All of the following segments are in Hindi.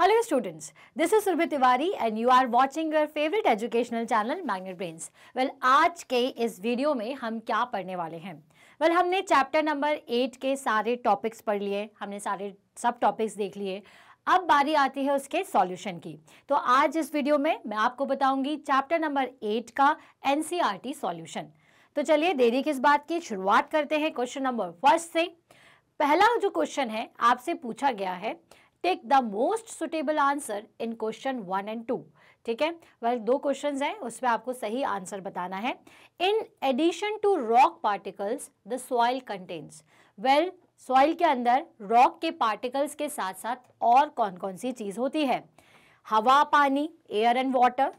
Hello students this is Surabhi Tiwari and you are watching your favourite educational channel Magnet Brains well आज के इस वीडियो में हम क्या पढ़ने वाले हैं वेल well, हमने चैप्टर नंबर एट के सारे टॉपिक्स पढ़ लिए हमने सारे सब टॉपिक्स देख लिए अब बारी आती है उसके सॉल्यूशन की तो आज इस वीडियो में मैं आपको बताऊंगी चैप्टर नंबर एट का एन सी सॉल्यूशन तो चलिए देरी किस बात की शुरुआत करते हैं क्वेश्चन नंबर फर्स्ट से पहला जो क्वेश्चन है आपसे पूछा गया है take the most suitable answer in question one and two ठीक है वेल दो क्वेश्चन हैं उसमें आपको सही आंसर बताना है in addition to rock particles the soil contains well soil के अंदर रॉक के पार्टिकल्स के साथ साथ और कौन कौन सी चीज़ होती है हवा पानी air and water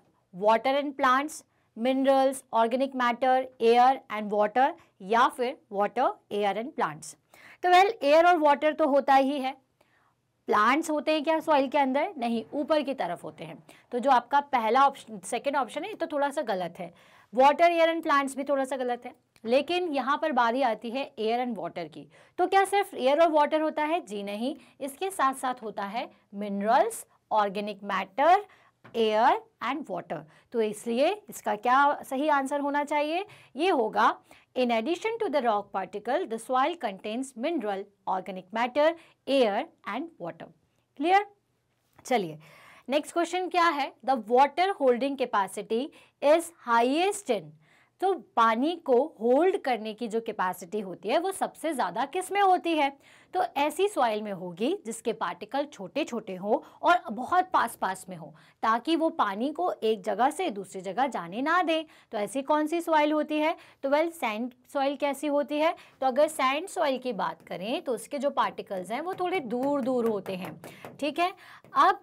water and plants minerals organic matter air and water या फिर वाटर एयर एंड प्लांट्स तो वेल एयर और वाटर तो होता ही है प्लांट्स होते हैं क्या सॉइल के अंदर नहीं ऊपर की तरफ होते हैं तो जो आपका पहला ऑप्शन सेकेंड ऑप्शन है ये तो थोड़ा सा गलत है वाटर एयर एंड प्लांट्स भी थोड़ा सा गलत है लेकिन यहाँ पर बारी आती है एयर एंड वाटर की तो क्या सिर्फ एयर और वाटर होता है जी नहीं इसके साथ साथ होता है minerals organic matter air and water तो इसलिए इसका क्या सही आंसर होना चाहिए ये होगा in addition to the rock particle the soil contains mineral organic matter air and water clear चलिए नेक्स्ट क्वेश्चन क्या है the water holding capacity is highest in तो पानी को होल्ड करने की जो कैपेसिटी होती है वो सबसे ज़्यादा किस में होती है तो ऐसी सॉइल में होगी जिसके पार्टिकल छोटे छोटे हों और बहुत पास पास में हो ताकि वो पानी को एक जगह से दूसरी जगह जाने ना दें तो ऐसी कौन सी सॉइल होती है तो वेल सैंड सॉइल कैसी होती है तो अगर सैंड सॉइल की बात करें तो उसके जो पार्टिकल्स हैं वो थोड़े दूर दूर होते हैं ठीक है अब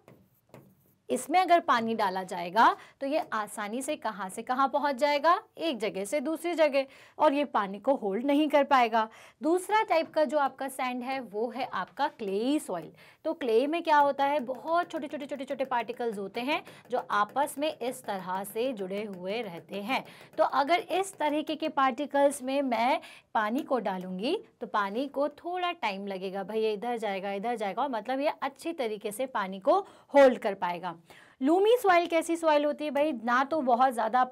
इसमें अगर पानी डाला जाएगा तो ये आसानी से कहाँ से कहाँ पहुँच जाएगा एक जगह से दूसरी जगह और ये पानी को होल्ड नहीं कर पाएगा दूसरा टाइप का जो आपका सैंड है वो है आपका क्लेई सॉइल तो क्ले में क्या होता है बहुत छोटे छोटे छोटे छोटे पार्टिकल्स होते हैं जो आपस में इस तरह से जुड़े हुए रहते हैं तो अगर इस तरीके के पार्टिकल्स में मैं पानी को डालूंगी तो पानी को थोड़ा टाइम लगेगा भैया इधर जाएगा इधर जाएगा और मतलब ये अच्छी तरीके से पानी को होल्ड कर पाएगा लूमी सॉइल कैसी सॉइल होती है भाई ना तो बहुत ज़्यादा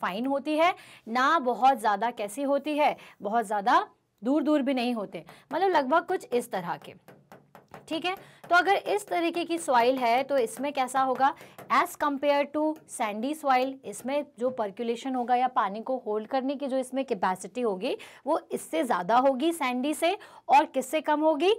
फाइन होती है ना बहुत ज़्यादा कैसी होती है बहुत ज़्यादा दूर दूर भी नहीं होते मतलब लगभग कुछ इस तरह के ठीक है तो अगर इस तरीके की सॉइल है तो इसमें कैसा होगा as compare to sandy soil इसमें जो पर्कुलेशन होगा या पानी को होल्ड करने की जो इसमें कैपेसिटी होगी वो इससे ज़्यादा होगी सैंडी से और किससे कम होगी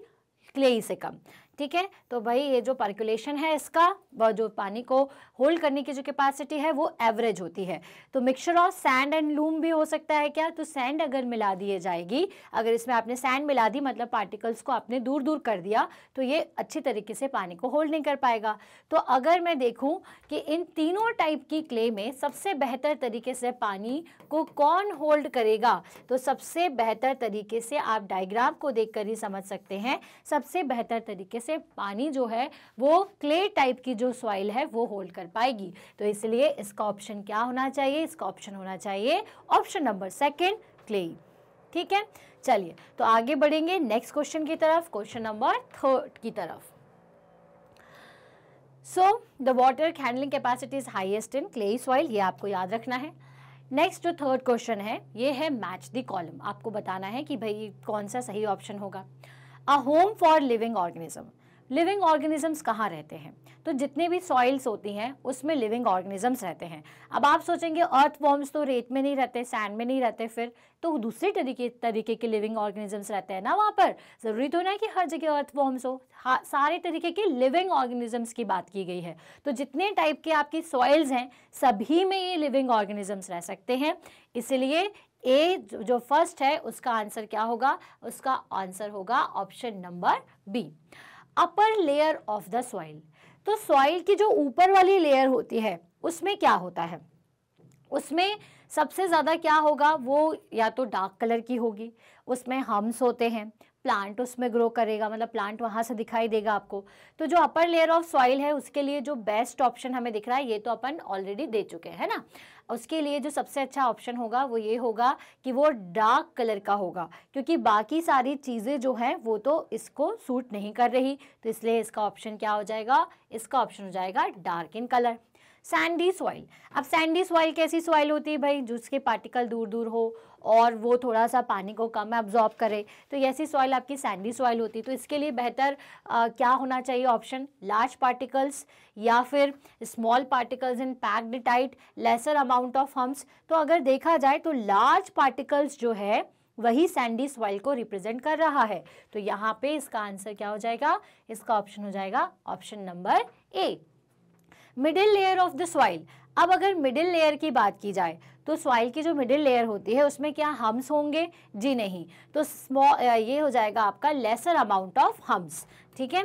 क्ले से कम ठीक है तो भाई ये जो पर्कुलेशन है इसका वह जो पानी को होल्ड करने की जो कैपेसिटी है वो एवरेज होती है तो mixture of sand and loam भी हो सकता है क्या तो सैंड अगर मिला दिए जाएगी अगर इसमें आपने सैंड मिला दी मतलब पार्टिकल्स को आपने दूर दूर कर दिया तो ये अच्छी तरीके से पानी को होल्ड नहीं कर पाएगा तो अगर मैं देखूँ कि इन तीनों टाइप की क्ले में सबसे बेहतर तरीके से पानी को कौन होल्ड करेगा तो सबसे बेहतर तरीके से आप डायग्राम को देख ही समझ सकते हैं सबसे बेहतर तरीके से से पानी जो है वो क्ले टाइप की जो सॉइल है वो होल्ड कर पाएगी तो इसलिए इसका ऑप्शन क्या होना चाहिए इसका ऑप्शन होना चाहिए ऑप्शन नंबर सेकेंड क्ले ठीक है चलिए तो आगे बढ़ेंगे नेक्स्ट क्वेश्चन की तरफ क्वेश्चन नंबर थर्ड की तरफ so the water handling capacity is highest in clay soil ये आपको याद रखना है नेक्स्ट जो थर्ड क्वेश्चन है ये है मैच द कॉलम आपको बताना है कि भाई कौन सा सही ऑप्शन होगा a home for living organism living organisms कहाँ रहते हैं तो जितने भी सॉइल्स होती हैं उसमें लिविंग ऑर्गेनिजम्स रहते हैं अब आप सोचेंगे अर्थ वॉर्म्स तो रेत में नहीं रहते सैंड में नहीं रहते फिर तो दूसरे तरीके तरीके के लिविंग ऑर्गेनिजम्स रहते हैं ना वहाँ पर ज़रूरी तो ना कि हर जगह अर्थ वॉर्म्स हो सारे तरीके के लिविंग ऑर्गेनिजम्स की बात की गई है तो जितने टाइप के आपकी सॉइल्स हैं सभी में ये लिविंग ऑर्गेनिजम्स रह सकते हैं इसलिए ए जो फर्स्ट है उसका आंसर क्या होगा उसका आंसर होगा option number B upper layer of the soil तो सॉइल की जो ऊपर वाली लेयर होती है उसमें क्या होता है उसमें सबसे ज़्यादा क्या होगा वो या तो डार्क कलर की होगी उसमें हम्स होते हैं प्लांट उसमें ग्रो करेगा मतलब प्लांट वहाँ से दिखाई देगा आपको तो जो अपर लेयर ऑफ सॉइल है उसके लिए जो बेस्ट ऑप्शन हमें दिख रहा है ये तो अपन ऑलरेडी दे चुके हैं ना उसके लिए जो सबसे अच्छा ऑप्शन होगा वो ये होगा कि वो डार्क कलर का होगा क्योंकि बाकी सारी चीज़ें जो हैं वो तो इसको सूट नहीं कर रही तो इसलिए इसका ऑप्शन क्या हो जाएगा इसका ऑप्शन हो जाएगा dark in colour sandy soil अब सैंडी सॉइल कैसी सॉइल होती है भाई जिसके पार्टिकल दूर दूर हो और वो थोड़ा सा पानी को कम एब्जॉर्ब करे तो ऐसी सॉइल आपकी सैंडी सॉइल होती है तो इसके लिए बेहतर क्या होना चाहिए ऑप्शन लार्ज पार्टिकल्स या फिर small particles in packed tight lesser amount of humus तो अगर देखा जाए तो लार्ज पार्टिकल्स जो है वही सैंडी सॉइल को रिप्रेजेंट कर रहा है तो यहाँ पे इसका आंसर क्या हो जाएगा इसका ऑप्शन हो जाएगा option number A middle layer of the soil अब अगर मिडिल लेयर की बात की जाए तो सॉइल की जो मिडिल लेयर होती है उसमें क्या हम्स होंगे जी नहीं तो स्मॉल ये हो जाएगा आपका लेसर अमाउंट ऑफ हम्स ठीक है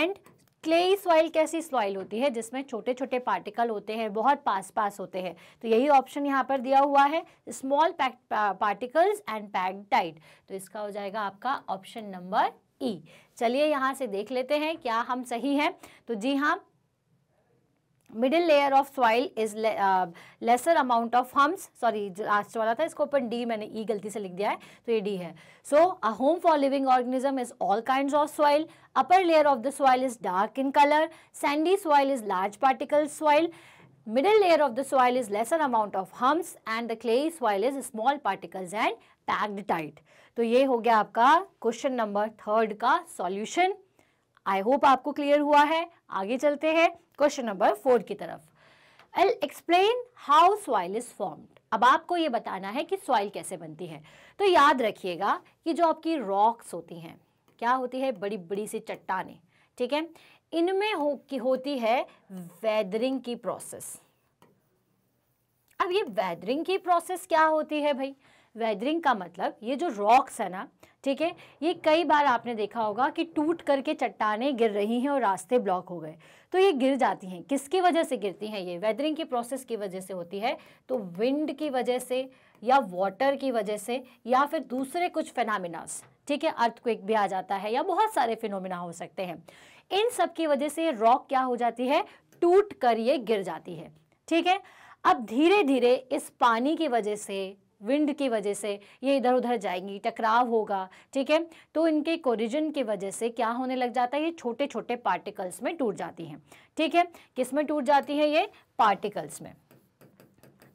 एंड क्लेई सॉइल कैसी सॉइल होती है जिसमें छोटे छोटे पार्टिकल होते हैं बहुत पास पास होते हैं तो यही ऑप्शन यहाँ पर दिया हुआ है small particles and packed tight तो इसका हो जाएगा आपका ऑप्शन नंबर ई चलिए यहाँ से देख लेते हैं क्या हम सही हैं तो जी हाँ middle layer of soil is lesser amount of humus sorry last वाला था इसको अपन डी मैंने ई e गलती से लिख दिया है तो ये डी है so a home for living organism is all kind of soil upper layer of the soil is dark in colour sandy soil is large particle soil middle layer of the soil is lesser amount of humus and the clay soil is small particles and packed tight तो ये हो गया आपका क्वेश्चन नंबर थर्ड का सॉल्यूशन आई होप आपको क्लियर हुआ है आगे चलते हैं क्वेश्चन नंबर फोर की तरफ L explain how soil is formed अब आपको ये बताना है कि सॉइल कैसे बनती है तो याद रखिएगा कि जो आपकी रॉक्स होती हैं क्या होती है बड़ी बड़ी सी चट्टाने ठीक है इनमें हो की होती है वेदरिंग की प्रोसेस अब ये वेदरिंग की प्रोसेस क्या होती है भाई वेदरिंग का मतलब ये जो रॉक्स है ना ठीक है ये कई बार आपने देखा होगा कि टूट करके चट्टाने गिर रही हैं और रास्ते ब्लॉक हो गए तो ये गिर जाती हैं किसकी वजह से गिरती हैं ये वेदरिंग की प्रोसेस की वजह से होती है तो विंड की वजह से या वाटर की वजह से या फिर दूसरे कुछ फेनामिनास ठीक है अर्थक्विक भी आ जाता है या बहुत सारे फिनोमिना हो सकते हैं इन सब की वजह से रॉक क्या हो जाती है टूट कर ये गिर जाती है ठीक है अब धीरे धीरे इस पानी की वजह से विंड की वजह से ये इधर उधर जाएंगी टकराव होगा ठीक है तो इनके कोरिजन की वजह से क्या होने लग जाता है ये छोटे छोटे पार्टिकल्स में टूट जाती हैं ठीक है किस में टूट जाती है ये पार्टिकल्स में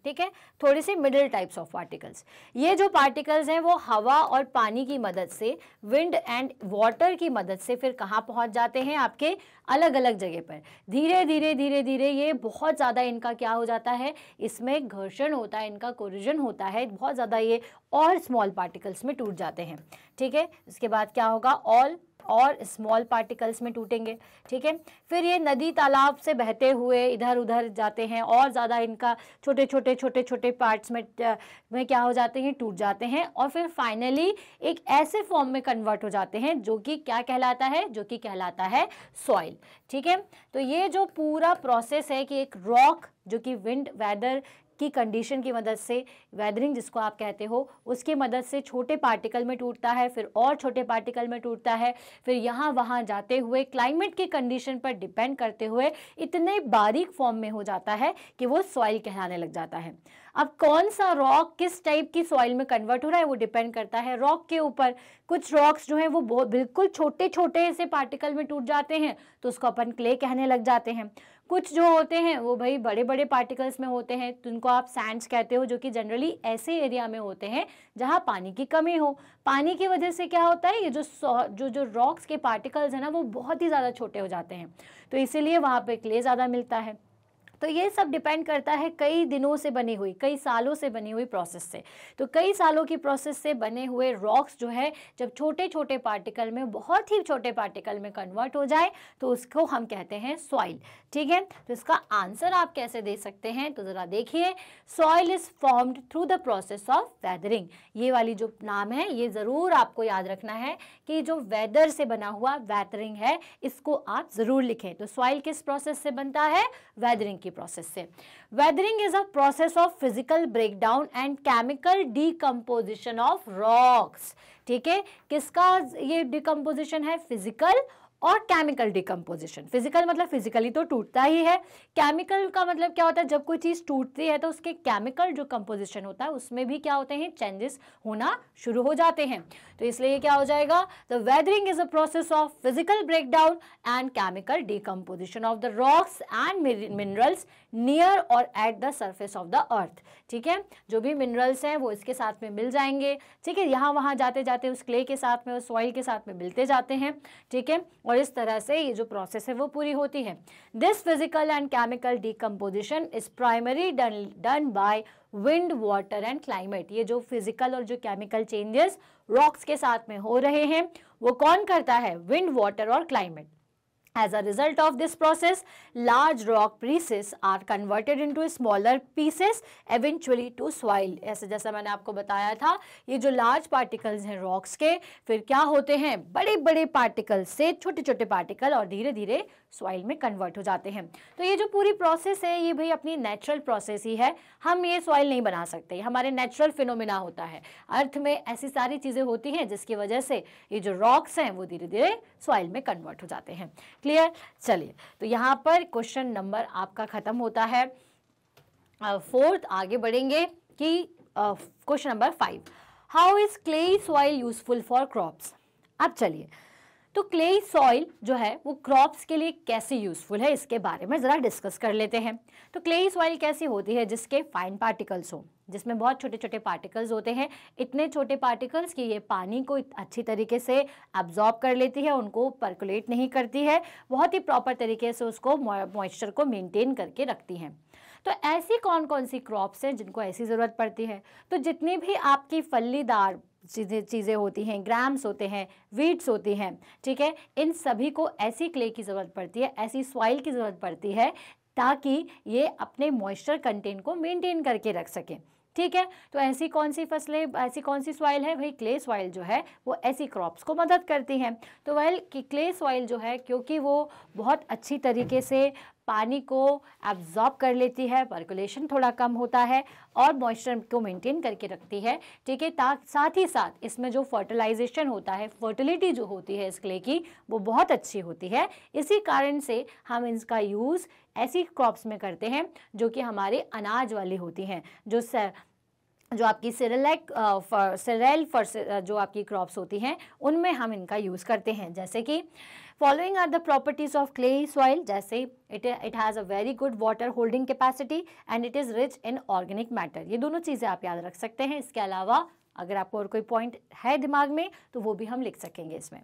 ठीक है थोड़े से मिडिल टाइप्स ऑफ पार्टिकल्स ये जो पार्टिकल्स हैं वो हवा और पानी की मदद से विंड एंड वाटर की मदद से फिर कहाँ पहुँच जाते हैं आपके अलग अलग जगह पर धीरे धीरे धीरे धीरे ये बहुत ज़्यादा इनका क्या हो जाता है इसमें घर्षण होता है इनका कोरिजन होता है बहुत ज़्यादा ये और स्मॉल पार्टिकल्स में टूट जाते हैं ठीक है इसके बाद क्या होगा ऑल और स्मॉल पार्टिकल्स में टूटेंगे ठीक है फिर ये नदी तालाब से बहते हुए इधर उधर जाते हैं और ज़्यादा इनका छोटे छोटे छोटे छोटे पार्ट्स में में क्या हो जाते हैं टूट जाते हैं और फिर फाइनली एक ऐसे फॉर्म में कन्वर्ट हो जाते हैं जो कि क्या कहलाता है जो कि कहलाता है सॉइल ठीक है तो ये जो पूरा प्रोसेस है कि एक रॉक जो कि विंड वेदर की कंडीशन की मदद से वेदरिंग जिसको आप कहते हो उसकी मदद से छोटे पार्टिकल में टूटता है फिर और छोटे पार्टिकल में टूटता है फिर यहाँ वहाँ जाते हुए क्लाइमेट की कंडीशन पर डिपेंड करते हुए इतने बारीक फॉर्म में हो जाता है कि वो सॉइल कहलाने लग जाता है अब कौन सा रॉक किस टाइप की सॉइल में कन्वर्ट हो रहा है वो डिपेंड करता है रॉक के ऊपर कुछ रॉक्स जो हैं वो बहुत बिल्कुल छोटे छोटे से पार्टिकल में टूट जाते हैं तो उसको अपन क्ले कहने लग जाते हैं कुछ जो होते हैं वो भाई बड़े बड़े पार्टिकल्स में होते हैं उनको आप सैंड्स कहते हो जो कि जनरली ऐसे एरिया में होते हैं जहाँ पानी की कमी हो पानी की वजह से क्या होता है ये जो जो जो रॉक्स के पार्टिकल्स हैं ना वो बहुत ही ज़्यादा छोटे हो जाते हैं तो इसीलिए वहाँ पर क्ले ज़्यादा मिलता है तो ये सब डिपेंड करता है कई दिनों से बनी हुई कई सालों से बनी हुई प्रोसेस से तो कई सालों की प्रोसेस से बने हुए रॉक्स जो है जब छोटे छोटे पार्टिकल में बहुत ही छोटे पार्टिकल में कन्वर्ट हो जाए तो उसको हम कहते हैं सॉइल ठीक है तो इसका आंसर आप कैसे दे सकते हैं तो ज़रा देखिए soil is formed through the process of weathering ये वाली जो नाम है ये ज़रूर आपको याद रखना है कि जो वेदर से बना हुआ वैदरिंग है इसको आप ज़रूर लिखें तो सॉइल किस प्रोसेस से बनता है वैदरिंग की प्रोसेस से weathering is a process of physical breakdown and chemical decomposition of rocks ठीक है किसका ये डिकम्पोजिशन है फिजिकल और केमिकल डिकम्पोजिशन फिजिकल मतलब फिजिकली तो टूटता ही है केमिकल का मतलब क्या होता है जब कोई चीज़ टूटती है तो उसके केमिकल जो कंपोजिशन होता है उसमें भी क्या होते हैं चेंजेस होना शुरू हो जाते हैं तो इसलिए क्या हो जाएगा the weathering is a process of physical breakdown and chemical decomposition of the rocks and minerals near or at the surface of the earth ठीक है जो भी मिनरल्स हैं वो इसके साथ में मिल जाएंगे ठीक है यहाँ वहाँ जाते जाते उस क्ले के साथ में उस सॉइल के साथ में मिलते जाते हैं ठीक है और इस तरह से ये जो प्रोसेस है वो पूरी होती है this physical and chemical decomposition is primary done by wind water and climate ये जो फिजिकल और जो केमिकल चेंजेस रॉक्स के साथ में हो रहे हैं वो कौन करता है विंड वाटर और climate As a result of this process, large rock pieces are converted into smaller pieces, eventually to soil. ऐसे जैसा मैंने आपको बताया था ये जो large particles हैं rocks के फिर क्या होते हैं बड़े बड़े particles से छोटे छोटे particle और धीरे धीरे सॉइल में कन्वर्ट हो जाते हैं तो ये जो पूरी प्रोसेस है ये भाई अपनी नेचुरल प्रोसेस ही है हम ये सॉइल नहीं बना सकते हमारे नेचुरल फिनोमिना होता है अर्थ में ऐसी सारी चीज़ें होती हैं जिसकी वजह से ये जो रॉक्स हैं वो धीरे धीरे सॉइल में कन्वर्ट हो जाते हैं क्लियर चलिए तो यहाँ पर क्वेश्चन नंबर आपका ख़त्म होता है फोर्थ uh, आगे बढ़ेंगे कि question number five how is clay soil useful for crops अब चलिए तो क्ले सॉइल जो है वो क्रॉप्स के लिए कैसे यूज़फुल है इसके बारे में ज़रा डिस्कस कर लेते हैं तो क्ले सॉइल कैसी होती है जिसके फाइन पार्टिकल्स हो जिसमें बहुत छोटे छोटे पार्टिकल्स होते हैं इतने छोटे पार्टिकल्स कि ये पानी को अच्छी तरीके से एब्जॉर्ब कर लेती है उनको परकुलेट नहीं करती है बहुत ही प्रॉपर तरीके से उसको मॉइस्चर को मेनटेन करके रखती हैं तो ऐसी कौन कौन सी क्रॉप्स हैं जिनको ऐसी ज़रूरत पड़ती है तो जितनी भी आपकी फलीदार चीज़ें चीज़ें होती हैं ग्राम्स होते हैं वीट्स होती हैं ठीक है इन सभी को ऐसी क्ले की ज़रूरत पड़ती है ऐसी सॉइल की ज़रूरत पड़ती है ताकि ये अपने मॉइस्चर कंटेंट को मेंटेन करके रख सकें ठीक है तो ऐसी कौन सी फसलें ऐसी कौन सी सॉइल है भाई क्ले सॉइल जो है वो ऐसी क्रॉप्स को मदद करती हैं तो वेल कि क्ले सॉइल जो है क्योंकि वो बहुत अच्छी तरीके से पानी को एब्जॉर्ब कर लेती है पर्कुलेशन थोड़ा कम होता है और मॉइस्चर को मेंटेन करके रखती है ठीक है साथ ही साथ इसमें जो फर्टिलाइजेशन होता है फर्टिलिटी जो होती है इस क्ले की वो बहुत अच्छी होती है इसी कारण से हम इसका यूज़ ऐसी क्रॉप्स में करते हैं जो कि हमारे अनाज वाली होती हैं जो जो आपकी सिरेलैक सिरेल फर जो आपकी क्रॉप्स होती हैं उनमें हम इनका यूज़ करते हैं जैसे कि following are the properties of clay soil जैसे it it has a very good water holding capacity and it is rich in organic matter ये दोनों चीज़ें आप याद रख सकते हैं इसके अलावा अगर आपको और कोई पॉइंट है दिमाग में तो वो भी हम लिख सकेंगे इसमें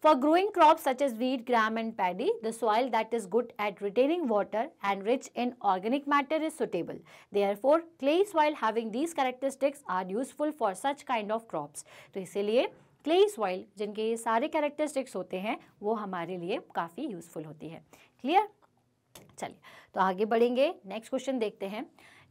For growing crops such as wheat, gram and paddy, the soil that is good at retaining water and rich in organic matter is suitable. Therefore, clay soil having these characteristics are useful for such kind of crops. तो इसीलिए क्ले सॉइल जिनके ये सारे कैरेक्टरिस्टिक्स होते हैं वो हमारे लिए काफ़ी यूज़फुल होती है क्लियर चलिए तो आगे बढ़ेंगे नेक्स्ट क्वेश्चन देखते हैं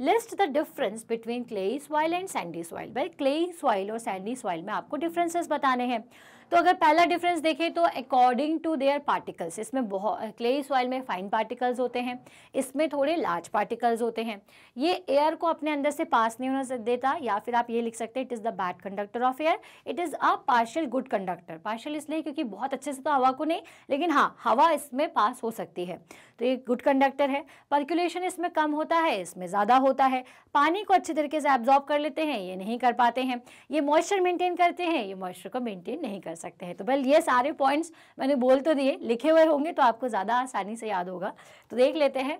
list the difference between clay soil and sandy soil भाई क्ले सॉइल और सैंडी सॉइल में आपको डिफरेंसेस बताने हैं तो अगर पहला डिफरेंस देखें तो अकॉर्डिंग टू देयर पार्टिकल्स इसमें बहुत क्ले सॉइल में फाइन पार्टिकल्स होते हैं इसमें थोड़े लार्ज पार्टिकल्स होते हैं ये एयर को अपने अंदर से पास नहीं होना देता या फिर आप ये लिख सकते हैं it is the bad conductor of air it is a partial good conductor partial इसलिए क्योंकि बहुत अच्छे से तो हवा को नहीं लेकिन हाँ हवा इसमें पास हो सकती है तो ये गुड कंडक्टर है पर्कुलेशन इसमें कम होता है इसमें ज़्यादा होता है पानी को अच्छे तरीके से एब्जॉर्ब कर लेते हैं ये नहीं कर पाते हैं ये मॉइस्चर मेंटेन करते हैं ये मॉइस्चर को मेंटेन नहीं कर सकते हैं तो बल ये सारे पॉइंट्स मैंने बोल तो दिए लिखे हुए होंगे तो आपको ज़्यादा आसानी से याद होगा तो देख लेते हैं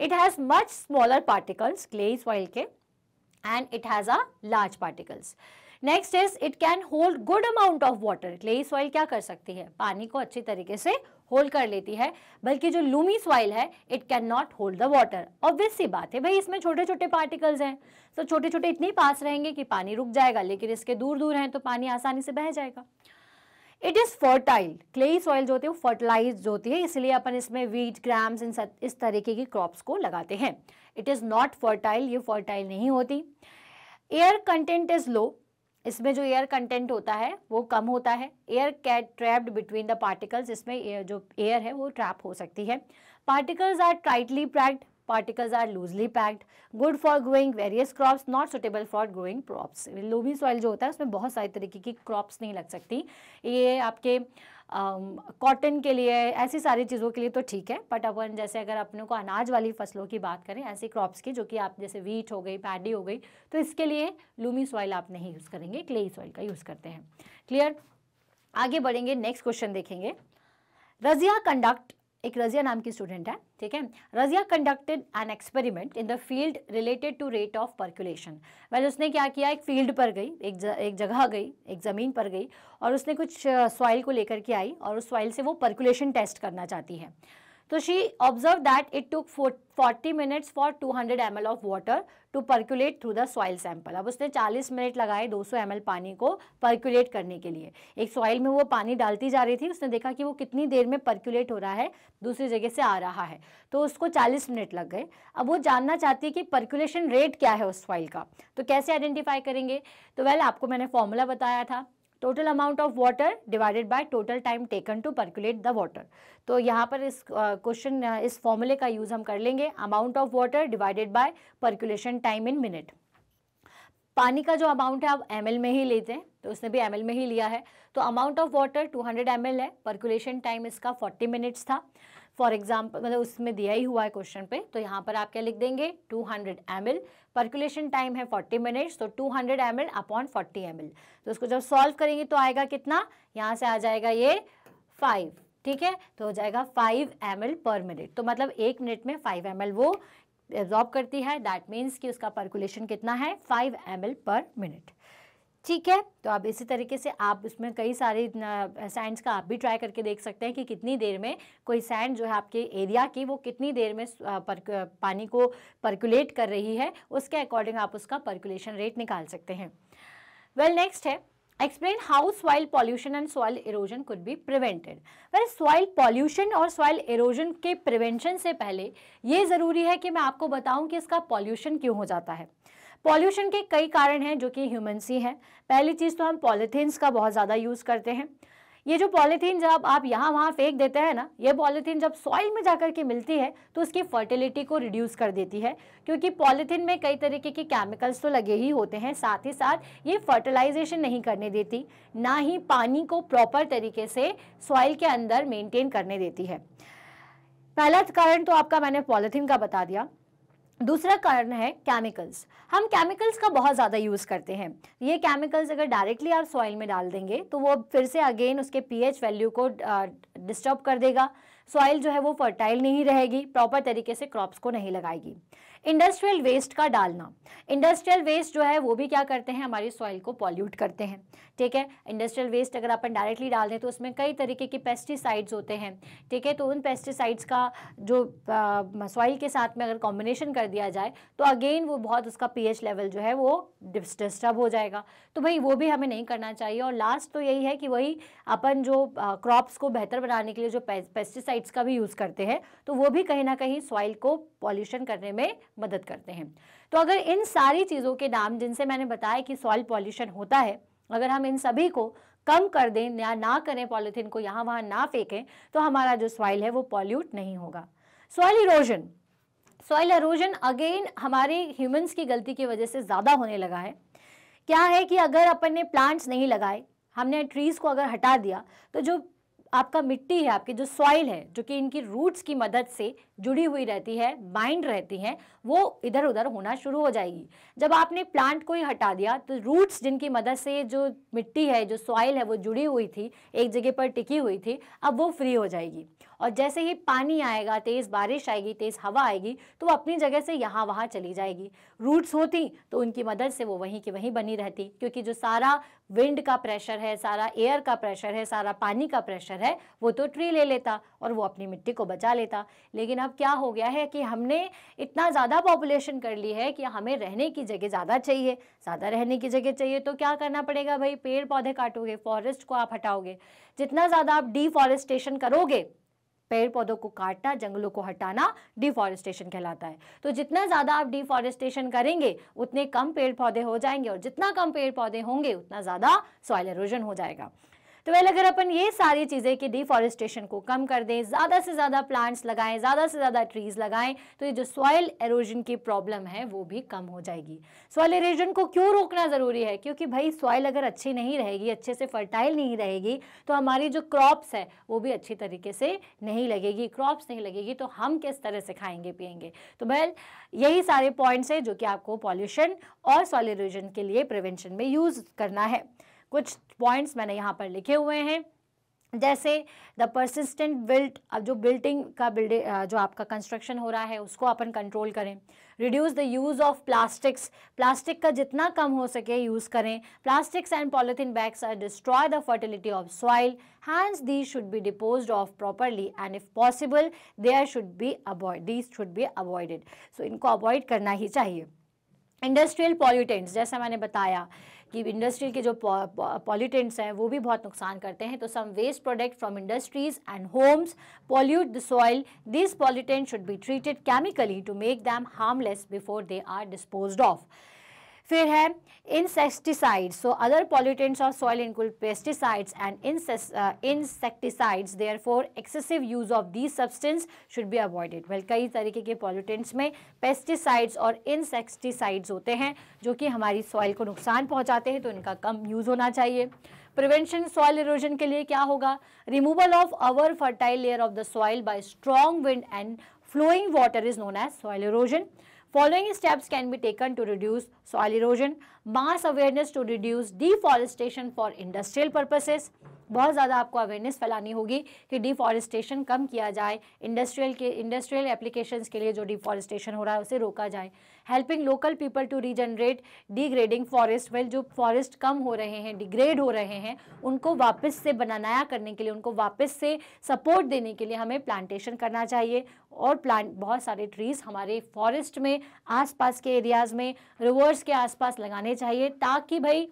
it has much smaller particles clay soil के and it has a large particles next is it can hold good amount of water clay soil क्या कर सकती है पानी को अच्छी तरीके से होल्ड कर लेती है बल्कि जो लूमी सॉइल है it can not hold the water obvious सी बात है भाई इसमें छोटे छोटे पार्टिकल्स हैं तो छोटे छोटे इतने पास रहेंगे कि पानी रुक जाएगा लेकिन इसके दूर दूर हैं तो पानी आसानी से बह जाएगा it is fertile clayey soil जो होती है वो फर्टिलाइज होती है इसलिए अपन इसमें वीट ग्राम्स इन इस तरीके की क्रॉप्स को लगाते हैं इट इज़ नॉट फर्टाइल ये फर्टाइल नहीं होती एयर कंटेंट इज़ लो इसमें जो एयर कंटेंट होता है वो कम होता है air can't trapped between the particles इसमें जो एयर है वो ट्रैप हो सकती है particles are tightly packed particles are loosely packed good for growing various crops not suitable for growing crops loamy soil जो होता है उसमें बहुत सारी तरीके की क्रॉप्स नहीं लग सकती ये आपके कॉटन के लिए ऐसी सारी चीज़ों के लिए तो ठीक है बट अपन जैसे अगर अपने को अनाज वाली फसलों की बात करें ऐसी क्रॉप्स की जो कि आप जैसे वीट हो गई पैडी हो गई तो इसके लिए लूमी सॉइल आप नहीं यूज़ करेंगे क्ले सॉइल का यूज़ करते हैं क्लियर आगे बढ़ेंगे नेक्स्ट क्वेश्चन देखेंगे रजिया कंडक्ट एक रजिया नाम की स्टूडेंट है ठीक है Razia conducted an experiment in the field related to rate of percolation मैंने उसने क्या किया एक फील्ड पर गई एक ज, एक जगह गई एक ज़मीन पर गई और उसने कुछ सॉइल को लेकर के आई और उस सॉइल से वो परकुलेशन टेस्ट करना चाहती है तो that it that forty minutes 40 two hundred 200 L of water to percolate through the soil sample अब उसने 40 मिनट लगाए 200 एल पानी को percolate करने के लिए एक सॉइल में वो पानी डालती जा रही थी उसने देखा कि वो कितनी देर में percolate हो रहा है दूसरी जगह से आ रहा है तो उसको 40 मिनट लग गए अब वो जानना चाहती है कि परक्यूलेशन रेट क्या है उस सॉइल का तो कैसे आइडेंटिफाई करेंगे तो वेल आपको मैंने फॉर्मूला बताया था total amount of water divided by total time taken to percolate the water तो यहाँ पर इस क्वेश्चन इस फॉर्मूले का यूज़ हम कर लेंगे amount of water divided by percolation time in minute पानी का जो अमाउंट है आप एम में ही लेते हैं तो उसने भी एम में ही लिया है तो अमाउंट ऑफ वाटर 200 हंड्रेड है परकुलेशन टाइम इसका 40 मिनट्स था फॉर एग्जाम्पल मतलब उसमें दिया ही हुआ है क्वेश्चन पे तो यहाँ पर आप क्या लिख देंगे 200 hundred M L percolation time है 40 मिनट्स तो 200 hundred M L upon forty M L तो उसको जब सॉल्व करेंगे तो आएगा कितना यहाँ से आ जाएगा ये फाइव ठीक है तो हो जाएगा five M L per minute तो मतलब एक मिनट में फाइव एम एल वो एब्जॉर्ब करती है दैट मीन्स कि उसका परकुलेशन कितना है five M L per minute ठीक है तो अब इसी तरीके से आप उसमें कई सारे सैंड्स का आप भी ट्राई करके देख सकते हैं कि कितनी देर में कोई सैंड जो है आपके एरिया की वो कितनी देर में पर, पानी को परकुलेट कर रही है उसके अकॉर्डिंग आप उसका परकुलेशन रेट निकाल सकते हैं वेल नेक्स्ट है explain how soil pollution and soil erosion could be prevented well soil pollution और सॉइल इरोजन के प्रिवेंशन से पहले ये ज़रूरी है कि मैं आपको बताऊं कि इसका पॉल्यूशन क्यों हो जाता है पॉल्यूशन के कई कारण हैं जो कि ह्यूमन्स ही हैं पहली चीज़ तो हम पॉलीथीन्स का बहुत ज़्यादा यूज़ करते हैं ये जो पॉलीथीन जब आप यहाँ वहाँ फेंक देते हैं ना ये पॉलीथीन जब सॉइल में जाकर के मिलती है तो उसकी फर्टिलिटी को रिड्यूस कर देती है क्योंकि पॉलीथीन में कई तरीके के केमिकल्स तो लगे ही होते हैं साथ ही साथ ये फर्टिलाइजेशन नहीं करने देती ना ही पानी को प्रॉपर तरीके से सॉइल के अंदर मेंटेन करने देती है पहला कारण तो आपका मैंने पॉलीथीन का बता दिया दूसरा कारण है केमिकल्स हम केमिकल्स का बहुत ज़्यादा यूज़ करते हैं ये केमिकल्स अगर डायरेक्टली आप सॉइल में डाल देंगे तो वो फिर से अगेन उसके पीएच वैल्यू को डिस्टर्ब कर देगा सॉइल जो है वो फर्टाइल नहीं रहेगी प्रॉपर तरीके से क्रॉप्स को नहीं लगाएगी इंडस्ट्रियल वेस्ट का डालना इंडस्ट्रियल वेस्ट जो है वो भी क्या करते हैं हमारी सॉइल को पॉल्यूट करते हैं ठीक है इंडस्ट्रियल वेस्ट अगर अपन डायरेक्टली डाल दें तो उसमें कई तरीके के पेस्टिसाइड्स होते हैं ठीक है तो उन पेस्टिसाइड्स का जो सॉइल के साथ में अगर कॉम्बिनेशन कर दिया जाए तो अगेन वो बहुत उसका पी लेवल जो है वो डिस्टर्ब हो जाएगा तो भाई वो भी हमें नहीं करना चाहिए और लास्ट तो यही है कि वही अपन जो क्रॉप्स को बेहतर बनाने के लिए जो पेस्टिसाइड्स का भी यूज़ करते हैं तो वो भी कहीं ना कहीं सॉइल को पॉल्यूशन करने में मदद करते हैं तो अगर इन सारी चीज़ों के नाम जिनसे मैंने बताया कि सॉइल पॉल्यूशन होता है अगर हम इन सभी को कम कर दें या ना करें पॉलीथीन को यहाँ वहाँ ना फेंकें तो हमारा जो सॉइल है वो पॉल्यूट नहीं होगा soil erosion soil erosion again हमारे ह्यूमंस की गलती की वजह से ज़्यादा होने लगा है क्या है कि अगर अपन ने प्लांट्स नहीं लगाए हमने ट्रीज़ को अगर हटा दिया तो जो आपका मिट्टी है आपकी जो सॉइल है जो कि इनकी रूट्स की मदद से जुड़ी हुई रहती है बाइंड रहती हैं वो इधर उधर होना शुरू हो जाएगी जब आपने प्लांट को ही हटा दिया तो रूट्स जिनकी मदद से जो मिट्टी है जो सॉइल है वो जुड़ी हुई थी एक जगह पर टिकी हुई थी अब वो फ्री हो जाएगी और जैसे ही पानी आएगा तेज़ बारिश आएगी तेज़ हवा आएगी तो वो अपनी जगह से यहाँ वहाँ चली जाएगी रूट्स होती तो उनकी मदद से वो वहीं की वहीं बनी रहती क्योंकि जो सारा विंड का प्रेशर है सारा एयर का प्रेशर है सारा पानी का प्रेशर है वो तो ट्री ले लेता और वो अपनी मिट्टी को बचा लेता लेकिन अब क्या हो गया है कि हमने इतना ज़्यादा पॉपुलेशन कर ली है कि हमें रहने की जगह ज़्यादा चाहिए ज़्यादा रहने की जगह चाहिए तो क्या करना पड़ेगा भाई पेड़ पौधे काटोगे फॉरेस्ट को आप हटाओगे जितना ज़्यादा आप डिफॉरेस्टेशन करोगे पेड़ पौधों को काटना जंगलों को हटाना डिफॉरेस्टेशन कहलाता है तो जितना ज़्यादा आप डिफॉरेस्टेशन करेंगे उतने कम पेड़ पौधे हो जाएंगे और जितना कम पेड़ पौधे होंगे उतना ज़्यादा सॉइल एरोजन हो जाएगा तो वेल अगर अपन ये सारी चीज़ें कि डिफॉरेस्टेशन को कम कर दें ज़्यादा से ज़्यादा प्लांट्स लगाएं ज़्यादा से ज़्यादा ट्रीज़ लगाएं तो ये जो सॉयल एरोजन की प्रॉब्लम है वो भी कम हो जाएगी सॉयल एरोजन को क्यों रोकना ज़रूरी है क्योंकि भाई सॉयल अगर अच्छी नहीं रहेगी अच्छे से फर्टाइल नहीं रहेगी तो हमारी जो क्रॉप्स है वो भी अच्छी तरीके से नहीं लगेगी क्रॉप्स नहीं लगेगी तो हम किस तरह से खाएंगे पियेंगे तो वेल यही सारे पॉइंट्स हैं जो कि आपको पॉल्यूशन और सॉयल एरोजन के लिए प्रिवेंशन में यूज़ करना है कुछ पॉइंट्स मैंने यहाँ पर लिखे हुए हैं जैसे द परसिस्टेंट बिल्ट अब जो बिल्डिंग का बिल्डिंग जो आपका कंस्ट्रक्शन हो रहा है उसको अपन कंट्रोल करें reduce the use of plastics plastic का जितना कम हो सके यूज़ करें plastics and polythene bags are destroy the fertility of soil hands these should be dispose of properly and if possible they are should be avoid these should be avoided so इनको अवॉइड करना ही चाहिए इंडस्ट्रियल पॉल्यूटेंट्स जैसा मैंने बताया कि इंडस्ट्रियल के जो पॉल्यूटेंट्स हैं वो भी बहुत नुकसान करते हैं तो some waste product from industries and homes pollute the soil this pollutant should be treated chemically to make them harmless before they are dispose of फिर है insecticides so other pollutants of soil include pesticides and insecticides therefore excessive use of these substance should be avoided well कई तरीके के पॉल्यूटेंट्स में पेस्टिसाइड्स और इंसेक्टिसाइड्स होते हैं जो कि हमारी सॉइल को नुकसान पहुंचाते हैं तो इनका कम यूज़ होना चाहिए प्रिवेंशन सॉइल इरोजन के लिए क्या होगा removal of our fertile layer of the soil by strong wind and flowing water is known as soil erosion Following steps can be taken to reduce soil erosion, mass awareness to reduce deforestation for industrial purposes. बहुत ज़्यादा आपको अवेयरनेस फैलानी होगी कि डिफॉरेस्टेशन कम किया जाए इंडस्ट्रियल के इंडस्ट्रियल एप्लीकेशंस के लिए जो डिफॉरेस्टेशन हो रहा है उसे रोका जाए helping local people to regenerate degrading forest well जो फॉरेस्ट कम हो रहे हैं डिग्रेड हो रहे हैं उनको वापस से बनानाया करने के लिए उनको वापस से सपोर्ट देने के लिए हमें प्लांटेशन करना चाहिए और प्लांट बहुत सारे ट्रीज़ हमारे फॉरेस्ट में आसपास के एरियाज़ में रिवर्स के आसपास लगाने चाहिए ताकि भाई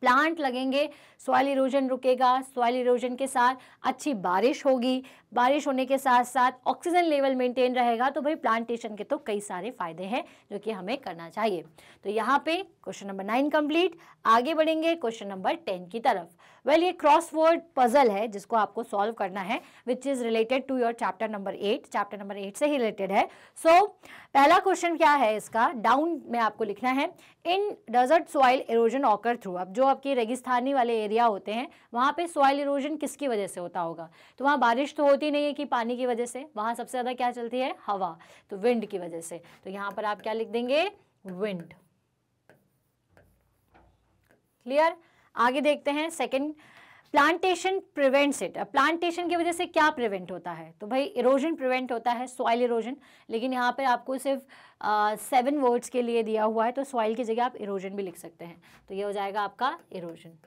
प्लांट लगेंगे सॉइल इरोजन रुकेगा सॉइल इरोजन के साथ अच्छी बारिश होगी बारिश होने के साथ साथ ऑक्सीजन लेवल मेंटेन रहेगा तो भाई प्लांटेशन के तो कई सारे फायदे हैं जो कि हमें करना चाहिए तो यहाँ पे क्वेश्चन नंबर नाइन कंप्लीट आगे बढ़ेंगे क्वेश्चन नंबर टेन की तरफ वेल well, ये क्रॉसवर्ड पजल है जिसको आपको सॉल्व करना है which is related to your chapter number eight chapter number eight से ही रिलेटेड है सो so, पहला क्वेश्चन क्या है इसका डाउन में आपको लिखना है in desert soil erosion occur through अब जो आपके रेगिस्तानी वाले एरिया होते हैं वहाँ पे सॉइल इरोजन किसकी वजह से होता होगा तो वहाँ बारिश तो होती होती नहीं है कि पानी की वजह से वहां सबसे ज़्यादा क्या चलती है हवा तो विंड की वजह से तो यहां पर आप क्या लिख देंगे विंड क्लियर आगे देखते हैं second plantation prevents it plantation की वजह से क्या प्रिवेंट होता है तो भाई इरोजन प्रिवेंट होता है सॉइल इरोजन लेकिन यहाँ पर आपको सिर्फ सेवन वर्ड्स के लिए दिया हुआ है तो सॉइल की जगह आप इरोजन भी लिख सकते हैं तो ये हो जाएगा आपका इरोजन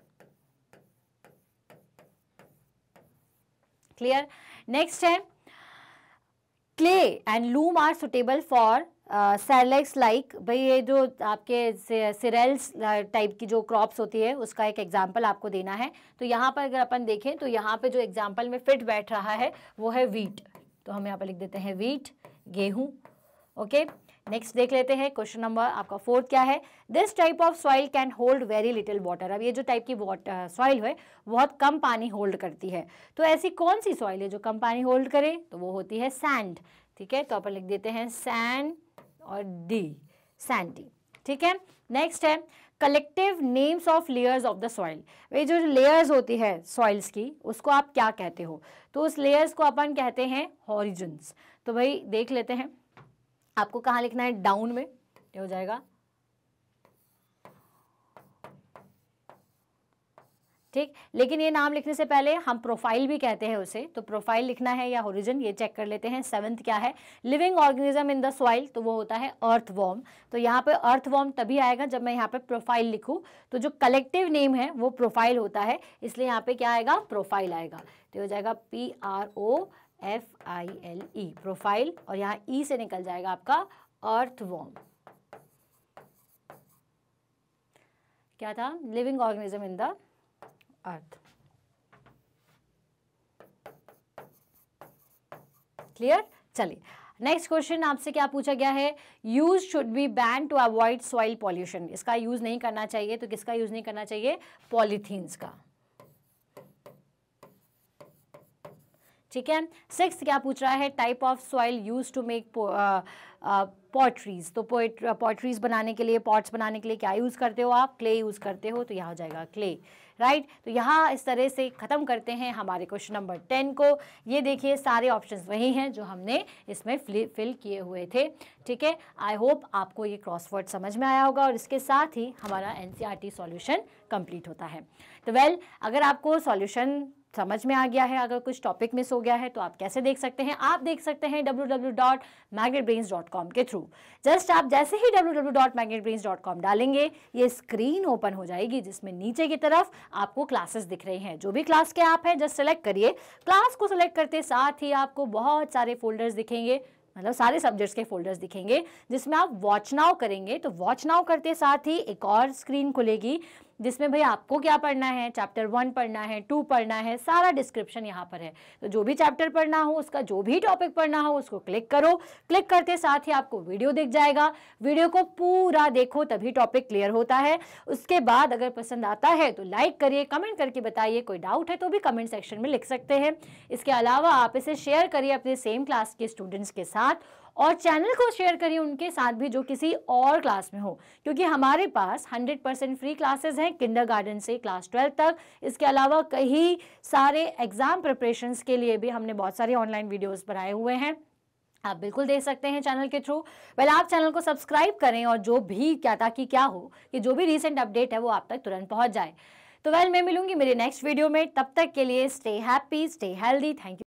क्लियर नेक्स्ट है clay and loam are suitable for cereals like भाई ये जो आपके सिरेल्स टाइप uh, की जो क्रॉप्स होती है उसका एक एग्जाम्पल आपको देना है तो यहाँ पर अगर अपन देखें तो यहाँ पे जो एग्जाम्पल में फिट बैठ रहा है वो है वीट तो हम यहाँ पर लिख देते हैं वीट गेहूँ ओके okay? नेक्स्ट देख लेते हैं क्वेश्चन नंबर आपका फोर्थ क्या है this type of soil can hold very little water अब ये जो टाइप की वाटर सॉइल है बहुत कम पानी होल्ड करती है तो ऐसी कौन सी सॉइल है जो कम पानी होल्ड करे तो वो होती है सैंड ठीक है तो अपन लिख देते हैं सैंड और डी सैंडी ठीक है नेक्स्ट है collective names of layers of the soil ये जो लेयर्स होती है सॉइल्स की उसको आप क्या कहते हो तो उस लेयर्स को अपन कहते हैं हॉरिजन्स तो भाई देख लेते हैं आपको कहाँ लिखना है डाउन में ये हो जाएगा ठीक लेकिन ये नाम लिखने से पहले हम प्रोफाइल भी कहते हैं उसे तो प्रोफाइल लिखना है या ओरिजिन ये चेक कर लेते हैं सेवन्थ क्या है living organism in the soil तो वो होता है अर्थ वॉर्म तो यहाँ पे अर्थ वॉर्म तभी आएगा जब मैं यहाँ पे प्रोफाइल लिखूँ तो जो कलेक्टिव नेम है वो प्रोफाइल होता है इसलिए यहाँ पे क्या आएगा प्रोफाइल आएगा तो हो जाएगा P R O F I L E profile और यहाँ ई e से निकल जाएगा आपका अर्थवॉर्म क्या था living organism in the earth clear चलिए नेक्स्ट क्वेश्चन आपसे क्या पूछा गया है use should be ban to avoid soil pollution इसका यूज़ नहीं करना चाहिए तो किसका यूज़ नहीं करना चाहिए पॉलीथीन्स का ठीक है सिक्स क्या पूछ रहा है type of soil use to make potteries तो पॉटरीज uh, बनाने के लिए पॉट्स बनाने के लिए क्या यूज़ करते हो आप क्ले यूज़ करते हो तो यहाँ हो जाएगा क्ले राइट right? तो यहाँ इस तरह से ख़त्म करते हैं हमारे क्वेश्चन नंबर टेन को ये देखिए सारे ऑप्शन वही हैं जो हमने इसमें फिल किए हुए थे ठीक है आई होप आपको ये क्रॉसवर्ड समझ में आया होगा और इसके साथ ही हमारा N C R T solution complete होता है तो वेल well, अगर आपको सॉल्यूशन समझ में आ गया है अगर कुछ टॉपिक मिस हो गया है तो आप कैसे देख सकते हैं आप देख सकते हैं www.magnetbrains.com के थ्रू जस्ट आप जैसे ही www.magnetbrains.com डालेंगे ये स्क्रीन ओपन हो जाएगी जिसमें नीचे की तरफ आपको क्लासेस दिख रही हैं जो भी क्लास के आप हैं जस्ट सेलेक्ट करिए क्लास को सिलेक्ट करते साथ ही आपको बहुत सारे फोल्डर्स दिखेंगे मतलब सारे सब्जेक्ट्स के फोल्डर्स दिखेंगे जिसमें आप वॉच नाउ करेंगे तो वॉच नाउ करते साथ ही एक और स्क्रीन खुलेगी जिसमें भाई आपको क्या पढ़ना है चैप्टर वन पढ़ना है टू पढ़ना है सारा डिस्क्रिप्शन यहाँ पर है तो जो भी चैप्टर पढ़ना हो उसका जो भी टॉपिक पढ़ना हो उसको क्लिक करो क्लिक करते साथ ही आपको वीडियो दिख जाएगा वीडियो को पूरा देखो तभी टॉपिक क्लियर होता है उसके बाद अगर पसंद आता है तो लाइक करिए कमेंट करके बताइए कोई डाउट है तो भी कमेंट सेक्शन में लिख सकते हैं इसके अलावा आप इसे शेयर करिए अपने सेम क्लास के स्टूडेंट्स के साथ और चैनल को शेयर करिए उनके साथ भी जो किसी और क्लास में हो क्योंकि हमारे पास 100% फ्री क्लासेस हैं किंडरगार्टन से क्लास ट्वेल्व तक इसके अलावा कई सारे एग्ज़ाम प्रिपरेशंस के लिए भी हमने बहुत सारे ऑनलाइन वीडियोस बनाए हुए हैं आप बिल्कुल देख सकते हैं चैनल के थ्रू पहले आप चैनल को सब्सक्राइब करें और जो भी क्या ताकि क्या हो कि जो भी रिसेंट अपडेट है वो आप तक तुरंत पहुंच जाए तो वेल मैं मिलूंगी मेरे नेक्स्ट वीडियो में तब तक के लिए stay happy stay healthy thank you